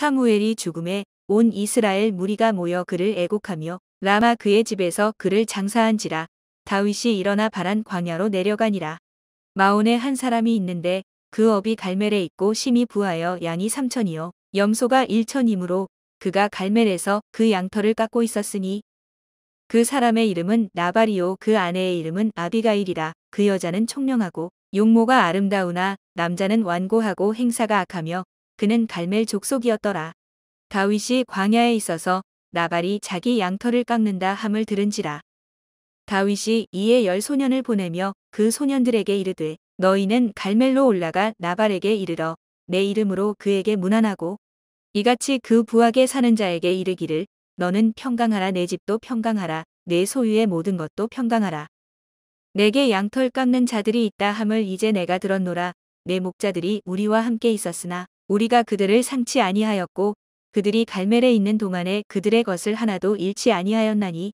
사무엘이 죽음에 온 이스라엘 무리가 모여 그를 애곡하며 라마 그의 집에서 그를 장사한지라 다윗이 일어나 바란 광야로 내려가니라. 마온에 한 사람이 있는데 그 업이 갈멜에 있고 심이 부하여 양이 삼천이요 염소가 일천이므로 그가 갈멜에서 그 양털을 깎고 있었으니 그 사람의 이름은 나바리오그 아내의 이름은 아비가일이라 그 여자는 총명하고 용모가 아름다우나 남자는 완고하고 행사가 악하며 그는 갈멜 족속이었더라. 다윗이 광야에 있어서 나발이 자기 양털을 깎는다 함을 들은지라. 다윗이 이에 열 소년을 보내며 그 소년들에게 이르되 너희는 갈멜로 올라가 나발에게 이르러 내 이름으로 그에게 문안하고 이같이 그 부하게 사는 자에게 이르기를 너는 평강하라 내 집도 평강하라 내 소유의 모든 것도 평강하라. 내게 양털 깎는 자들이 있다 함을 이제 내가 들었노라. 내 목자들이 우리와 함께 있었으나 우리가 그들을 상치 아니하였고 그들이 갈멜에 있는 동안에 그들의 것을 하나도 잃지 아니하였나니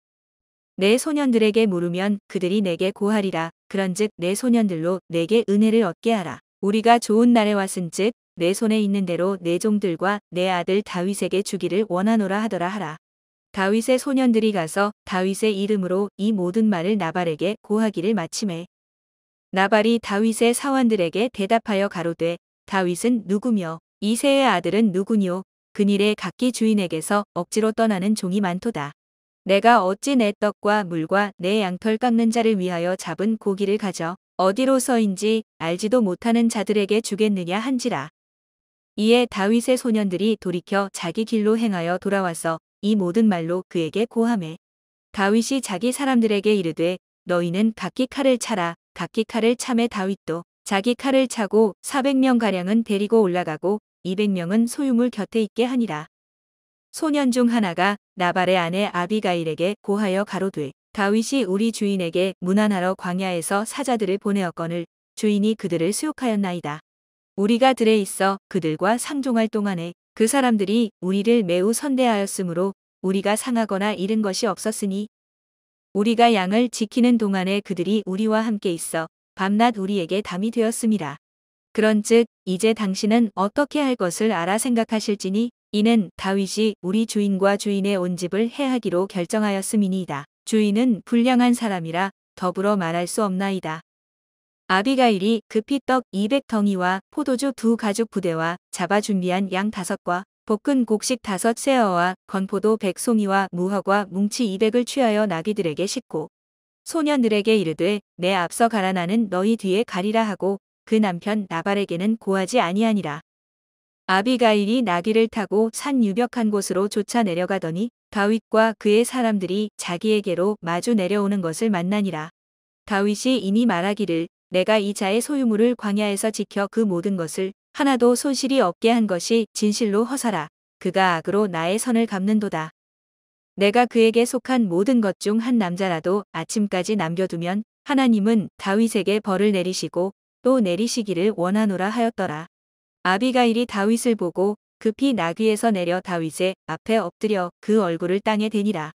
내 소년들에게 물으면 그들이 내게 고하리라 그런즉 내 소년들로 내게 은혜를 얻게 하라 우리가 좋은 날에 왔은즉 내 손에 있는 대로 내 종들과 내 아들 다윗에게 주기를 원하노라 하더라 하라 다윗의 소년들이 가서 다윗의 이름으로 이 모든 말을 나발에게 고하기를 마침해 나발이 다윗의 사원들에게 대답하여 가로되 다윗은 누구며 이세의 아들은 누구뇨 그일에 각기 주인에게서 억지로 떠나는 종이 많도다. 내가 어찌 내 떡과 물과 내 양털 깎는 자를 위하여 잡은 고기를 가져 어디로서인지 알지도 못하는 자들에게 주겠느냐 한지라. 이에 다윗의 소년들이 돌이켜 자기 길로 행하여 돌아와서 이 모든 말로 그에게 고함해. 다윗이 자기 사람들에게 이르되 너희는 각기 칼을 차라 각기 칼을 참에 다윗도 자기 칼을 차고 400명가량은 데리고 올라가고 200명은 소유물 곁에 있게 하니라. 소년 중 하나가 나발의 아내 아비가일에게 고하여 가로되 다윗이 우리 주인에게 무난하러 광야에서 사자들을 보내었거늘 주인이 그들을 수욕하였나이다. 우리가 들에 있어 그들과 상종할 동안에 그 사람들이 우리를 매우 선대하였으므로 우리가 상하거나 잃은 것이 없었으니 우리가 양을 지키는 동안에 그들이 우리와 함께 있어 밤낮 우리에게 담이 되었습니다. 그런즉 이제 당신은 어떻게 할 것을 알아 생각하실지니 이는 다윗이 우리 주인과 주인의 온 집을 해하기로 결정하였음이니이다. 주인은 불량한 사람이라 더불어 말할 수 없나이다. 아비가일이 급히 떡 200덩이와 포도주 두 가죽 부대와 잡아 준비한 양 다섯과 볶은 곡식 다섯 세어와 건포도 백송이와 무허과 뭉치 200을 취하여 나귀들에게 싣고 소년들에게 이르되 내 앞서 가라 나는 너희 뒤에 가리라 하고 그 남편 나발에게는 고하지 아니하니라. 아비가일이 나귀를 타고 산 유벽한 곳으로 쫓아 내려가더니 다윗과 그의 사람들이 자기에게로 마주 내려오는 것을 만나니라. 다윗이 이미 말하기를 내가 이 자의 소유물을 광야에서 지켜 그 모든 것을 하나도 손실이 없게 한 것이 진실로 허사라. 그가 악으로 나의 선을 갚는도다. 내가 그에게 속한 모든 것 중 한 남자라도 아침까지 남겨두면 하나님은 다윗에게 벌을 내리시고 또 내리시기를 원하노라 하였더라. 아비가일이 다윗을 보고 급히 나귀에서 내려 다윗의 앞에 엎드려 그 얼굴을 땅에 대니라.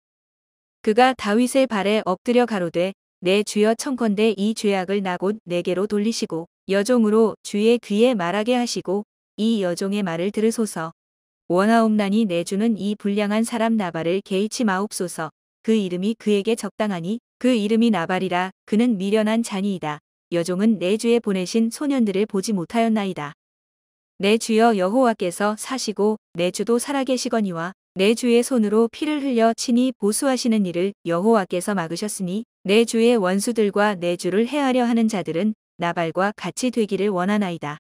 그가 다윗의 발에 엎드려 가로되 내 주여 청컨대 이 죄악을 나곧 내게로 돌리시고 여종으로 주의 귀에 말하게 하시고 이 여종의 말을 들으소서. 원하옵나니 내주는 이 불량한 사람 나발을 개이치 마옵소서. 그 이름이 그에게 적당하니 그 이름이 나발이라 그는 미련한 잔이이다. 여종은 내 주에 보내신 소년들을 보지 못하였나이다. 내 주여 여호와께서 사시고 내 주도 살아계시거니와 내 주의 손으로 피를 흘려 친히 보수하시는 일을 여호와께서 막으셨으니 내 주의 원수들과 내 주를 해하려 하는 자들은 나발과 같이 되기를 원하나이다.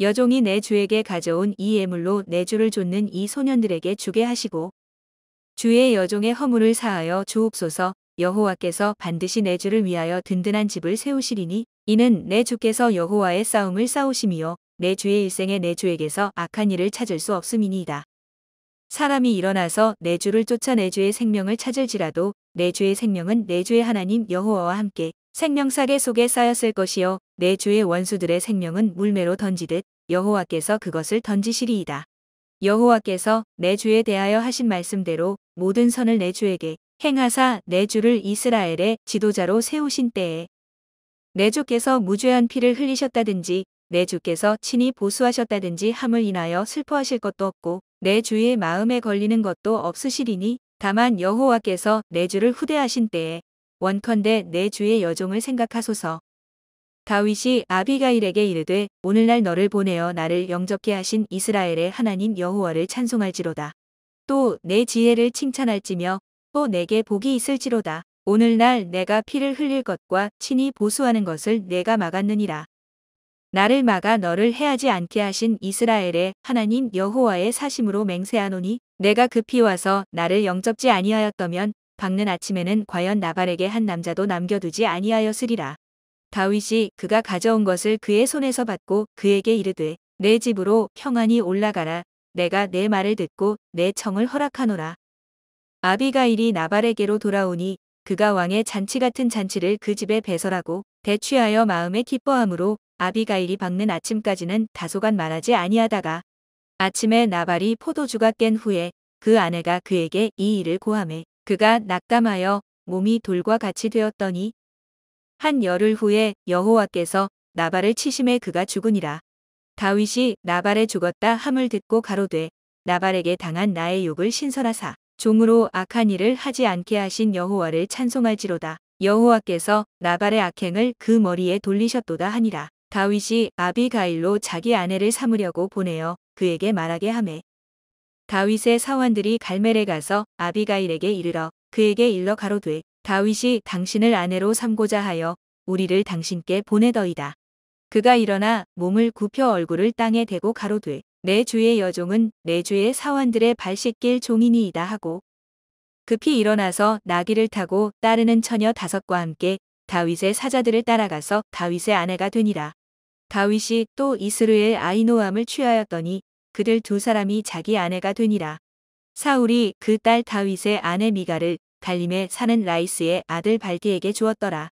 여종이 내 주에게 가져온 이 예물로 내 주를 쫓는이 소년들에게 주게 하시고 주의 여종의 허물을 사하여 주옵소서 여호와께서 반드시 내 주를 위하여 든든한 집을 세우시리니 이는 내 주께서 여호와의 싸움을 싸우심이요 내 주의 일생에 내 주에게서 악한 일을 찾을 수 없음이니이다. 사람이 일어나서 내 주를 쫓아 내 주의 생명을 찾을지라도 내 주의 생명은 내 주의 하나님 여호와와 함께 생명사계 속에 쌓였을 것이요 내 주의 원수들의 생명은 물매로 던지듯 여호와께서 그것을 던지시리이다. 여호와께서 내 주에 대하여 하신 말씀대로 모든 선을 내 주에게 행하사 내 주를 이스라엘의 지도자로 세우신 때에 내 주께서 무죄한 피를 흘리셨다든지 내 주께서 친히 보수하셨다든지 함을 인하여 슬퍼하실 것도 없고 내 주의 마음에 걸리는 것도 없으시리니 다만 여호와께서 내 주를 후대하신 때에 원컨대 내 주의 여종을 생각하소서 다윗이 아비가일에게 이르되 오늘날 너를 보내어 나를 영접케 하신 이스라엘의 하나님 여호와를 찬송할지로다. 또 내 지혜를 칭찬할지며 또 내게 복이 있을지로다. 오늘날 내가 피를 흘릴 것과 친히 보수하는 것을 내가 막았느니라. 나를 막아 너를 해하지 않게 하신 이스라엘의 하나님 여호와의 사심으로 맹세하노니 내가 급히 와서 나를 영접지 아니하였다면 박는 아침에는 과연 나발에게 한 남자도 남겨두지 아니하였으리라. 다윗이 그가 가져온 것을 그의 손에서 받고 그에게 이르되 내 집으로 평안히 올라가라 내가 내 말을 듣고 내 청을 허락하노라. 아비가일이 나발에게로 돌아오니 그가 왕의 잔치 같은 잔치를 그 집에 배설하고 대취하여 마음에 기뻐함으로 아비가일이 박는 아침까지는 다소간 말하지 아니하다가 아침에 나발이 포도주가 깬 후에 그 아내가 그에게 이 일을 고함해 그가 낙담하여 몸이 돌과 같이 되었더니 한 열흘 후에 여호와께서 나발을 치심해 그가 죽으니라. 다윗이 나발에 죽었다 함을 듣고 가로되 나발에게 당한 나의 욕을 신설하사 종으로 악한 일을 하지 않게 하신 여호와를 찬송할지로다. 여호와께서 나발의 악행을 그 머리에 돌리셨도다 하니라. 다윗이 아비가일로 자기 아내를 삼으려고 보내어 그에게 말하게 하매. 다윗의 사원들이 갈멜에 가서 아비가일에게 이르러 그에게 일러 가로되 다윗이 당신을 아내로 삼고자 하여 우리를 당신께 보내더이다. 그가 일어나 몸을 굽혀 얼굴을 땅에 대고 가로되 내 주의 여종은 내 주의 사원들의 발 씻길 종인이이다 하고 급히 일어나서 나귀를 타고 따르는 처녀 다섯과 함께 다윗의 사자들을 따라가서 다윗의 아내가 되니라. 다윗이 또 이스르엘 아이노함을 취하였더니 그들 두 사람이 자기 아내가 되니라. 사울이 그 딸 다윗의 아내 미가를 갈림에 사는 라이스의 아들 발기에게 주었더라.